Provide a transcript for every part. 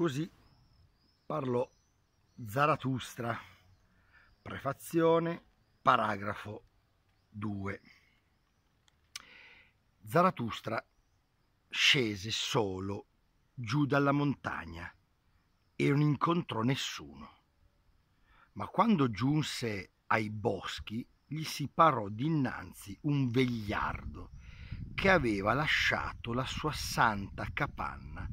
Così parlò Zaratustra, prefazione, paragrafo 2. Zaratustra scese solo giù dalla montagna e non incontrò nessuno. Ma quando giunse ai boschi gli si parò dinanzi un vegliardo che aveva lasciato la sua santa capanna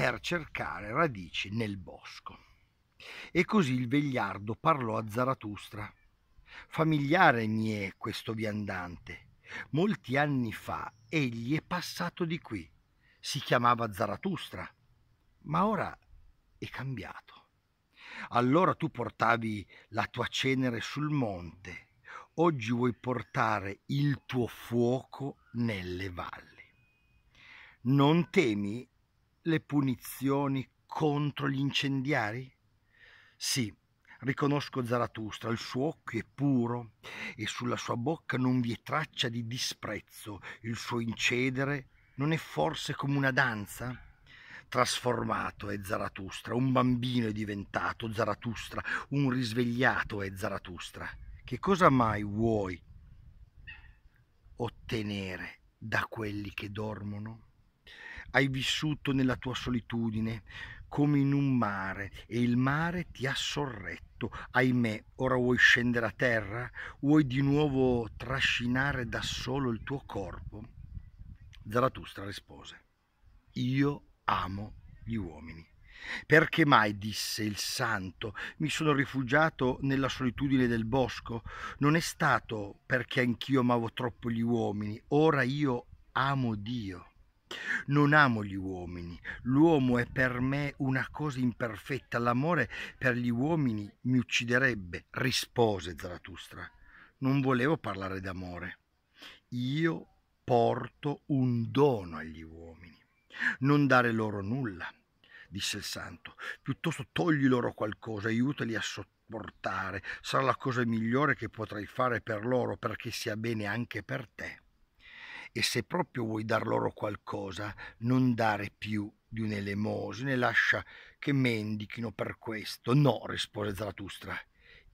per cercare radici nel bosco. E così il vegliardo parlò a Zaratustra. Familiare mi è questo viandante. Molti anni fa egli è passato di qui. Si chiamava Zaratustra, ma ora è cambiato. Allora tu portavi la tua cenere sul monte, oggi vuoi portare il tuo fuoco nelle valli. Non temi le punizioni contro gli incendiari? Sì, riconosco Zaratustra, il suo occhio è puro e sulla sua bocca non vi è traccia di disprezzo, il suo incedere non è forse come una danza? Trasformato è Zaratustra, un bambino è diventato Zaratustra, un risvegliato è Zaratustra. Che cosa mai vuoi ottenere da quelli che dormono? Hai vissuto nella tua solitudine come in un mare e il mare ti ha sorretto. Ahimè, ora vuoi scendere a terra? Vuoi di nuovo trascinare da solo il tuo corpo? Zaratustra rispose, io amo gli uomini. Perché mai, disse il santo, mi sono rifugiato nella solitudine del bosco? Non è stato perché anch'io amavo troppo gli uomini, ora io amo Dio. Non amo gli uomini, l'uomo è per me una cosa imperfetta, l'amore per gli uomini mi ucciderebbe, rispose Zarathustra. Non volevo parlare d'amore. Io porto un dono agli uomini. Non dare loro nulla, disse il santo, piuttosto togli loro qualcosa, aiutali a sopportare, sarà la cosa migliore che potrai fare per loro perché sia bene anche per te e se proprio vuoi dar loro qualcosa, non dare più di un'elemosina e lascia che mendichino per questo. No, rispose Zaratustra,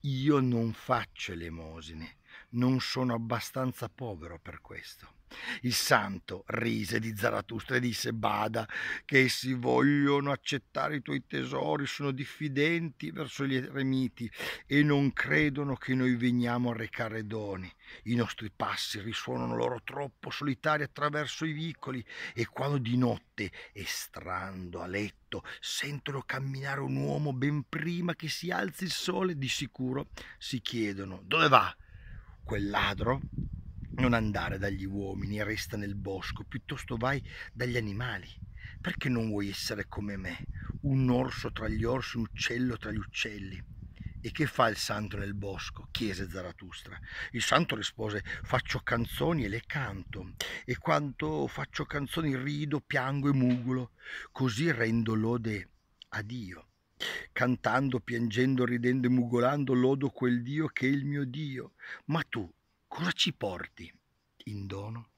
io non faccio elemosine non sono abbastanza povero per questo. Il santo rise di Zaratustra e disse Bada che essi vogliono accettare i tuoi tesori, sono diffidenti verso gli eremiti e non credono che noi veniamo a recare doni. I nostri passi risuonano loro troppo solitari attraverso i vicoli e quando di notte, estrando a letto, sentono camminare un uomo ben prima che si alzi il sole, di sicuro si chiedono dove va? quel ladro, non andare dagli uomini, resta nel bosco, piuttosto vai dagli animali. Perché non vuoi essere come me, un orso tra gli orsi, un uccello tra gli uccelli? E che fa il santo nel bosco? chiese Zaratustra. Il santo rispose, faccio canzoni e le canto, e quando faccio canzoni rido, piango e mugolo. così rendo lode a Dio. Cantando, piangendo, ridendo e mugolando, lodo quel Dio che è il mio Dio. Ma tu cosa ci porti in dono?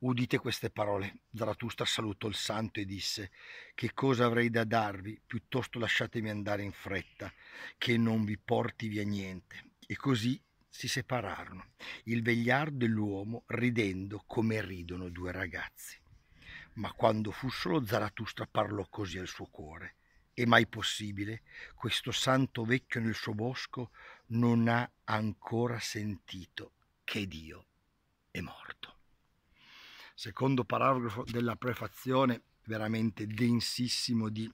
Udite queste parole. Zaratustra salutò il santo e disse: Che cosa avrei da darvi? Piuttosto lasciatemi andare in fretta, che non vi porti via niente. E così si separarono, il vegliardo e l'uomo ridendo come ridono due ragazzi. Ma quando fu solo Zaratustra parlò così al suo cuore è mai possibile, questo santo vecchio nel suo bosco non ha ancora sentito che Dio è morto. Secondo paragrafo della prefazione, veramente densissimo di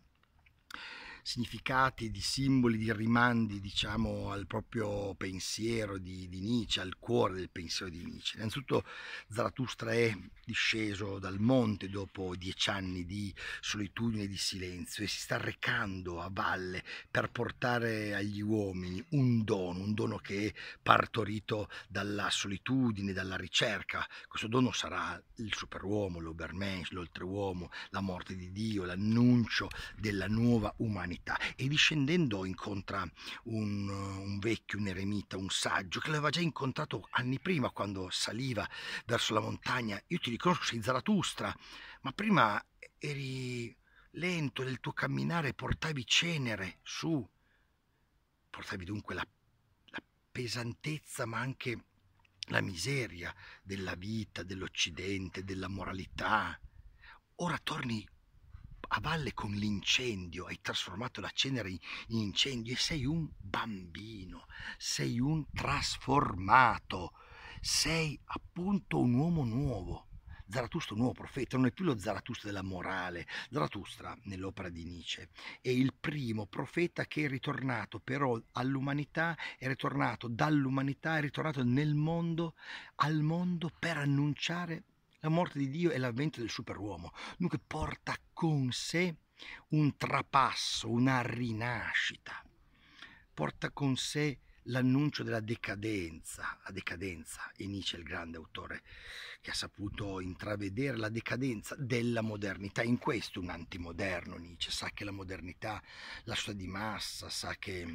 significati, di simboli, di rimandi diciamo al proprio pensiero di, di Nietzsche, al cuore del pensiero di Nietzsche. Innanzitutto Zarathustra è disceso dal monte dopo dieci anni di solitudine e di silenzio e si sta recando a valle per portare agli uomini un dono, un dono che è partorito dalla solitudine, dalla ricerca. Questo dono sarà il superuomo, l'obermensch, l'oltreuomo, la morte di Dio, l'annuncio della nuova umanità l'umanità e discendendo incontra un, un vecchio, un eremita, un saggio che l'aveva già incontrato anni prima quando saliva verso la montagna. Io ti riconosco, sei Zaratustra, ma prima eri lento nel tuo camminare, portavi cenere su, portavi dunque la, la pesantezza ma anche la miseria della vita, dell'Occidente, della moralità. Ora torni a valle con l'incendio, hai trasformato la cenere in incendio e sei un bambino, sei un trasformato, sei appunto un uomo nuovo. Zaratustra, un nuovo profeta, non è più lo Zaratustra della morale. Zaratustra, nell'opera di Nietzsche, è il primo profeta che è ritornato però all'umanità, è ritornato dall'umanità, è ritornato nel mondo, al mondo per annunciare la morte di Dio e l'avvento del superuomo. Dunque porta a con sé un trapasso, una rinascita, porta con sé l'annuncio della decadenza, la decadenza, e Nietzsche è il grande autore che ha saputo intravedere la decadenza della modernità, in questo un antimoderno Nietzsche, sa che la modernità, la sua di massa, sa che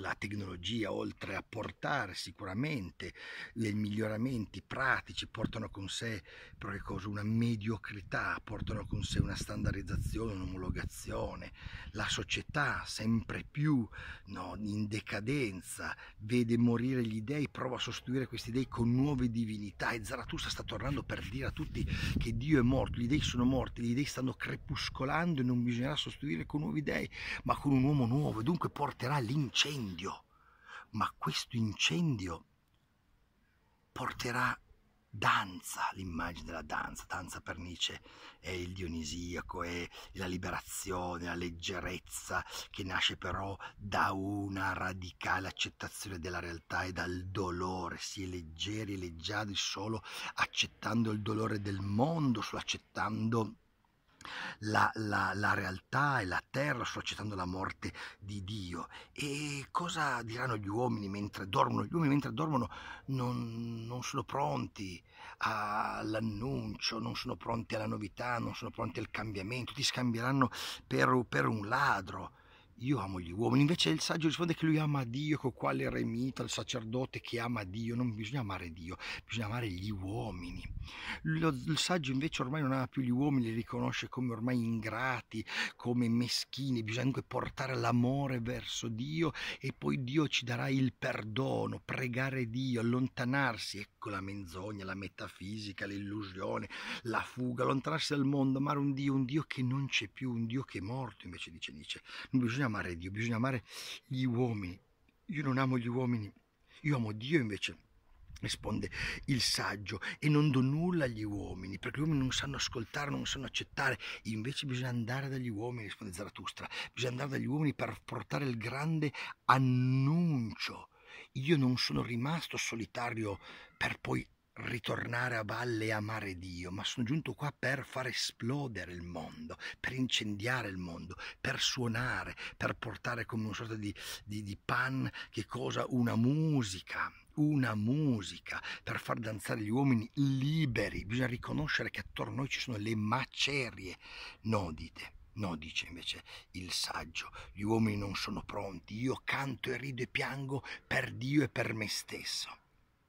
la tecnologia, oltre a portare sicuramente dei miglioramenti pratici, portano con sé cosa, una mediocrità, portano con sé una standardizzazione, un'omologazione. La società sempre più no, in decadenza vede morire gli dei, prova a sostituire questi dei con nuove divinità e Zarathustra sta tornando per dire a tutti che Dio è morto, gli dei sono morti, gli dei stanno crepuscolando e non bisognerà sostituire con nuovi dei, ma con un uomo nuovo e dunque porterà l'incendio incendio, ma questo incendio porterà danza, l'immagine della danza, danza per Nietzsche è il dionisiaco, è la liberazione, la leggerezza che nasce però da una radicale accettazione della realtà e dal dolore, si è leggeri e leggiadi solo accettando il dolore del mondo, solo accettando la, la, la, realtà e la terra sto accettando la morte di Dio e cosa diranno gli uomini mentre dormono gli uomini mentre dormono non, non sono pronti all'annuncio non sono pronti alla novità non sono pronti al cambiamento ti scambieranno per, per un ladro io amo gli uomini, invece il saggio risponde che lui ama Dio, con quale remita, il sacerdote che ama Dio, non bisogna amare Dio, bisogna amare gli uomini. Lo, il saggio invece ormai non ama più gli uomini, li riconosce come ormai ingrati, come meschini, bisogna dunque portare l'amore verso Dio e poi Dio ci darà il perdono, pregare Dio, allontanarsi, ecco la menzogna, la metafisica, l'illusione, la fuga, allontanarsi dal mondo, amare un Dio, un Dio che non c'è più, un Dio che è morto, invece dice Nietzsche, non bisogna amare Dio, bisogna amare gli uomini, io non amo gli uomini, io amo Dio invece risponde il saggio e non do nulla agli uomini perché gli uomini non sanno ascoltare non sanno accettare invece bisogna andare dagli uomini risponde Zaratustra bisogna andare dagli uomini per portare il grande annuncio io non sono rimasto solitario per poi ritornare a valle e amare Dio, ma sono giunto qua per far esplodere il mondo, per incendiare il mondo, per suonare, per portare come una sorta di, di, di pan, che cosa? Una musica, una musica, per far danzare gli uomini liberi. Bisogna riconoscere che attorno a noi ci sono le macerie no dite. No, dice invece il saggio, gli uomini non sono pronti, io canto e rido e piango per Dio e per me stesso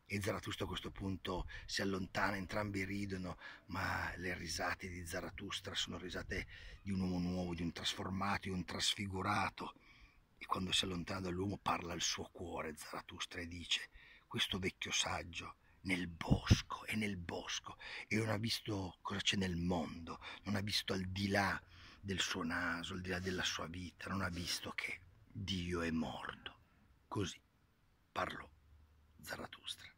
e Zaratustra a questo punto si allontana, entrambi ridono, ma le risate di Zaratustra sono risate di un uomo nuovo, di un trasformato, di un trasfigurato. E quando si allontana dall'uomo parla al suo cuore Zaratustra e dice, questo vecchio saggio nel bosco, è nel bosco e non ha visto cosa c'è nel mondo, non ha visto al di là del suo naso, al di là della sua vita, non ha visto che Dio è morto. Così parlò Zaratustra.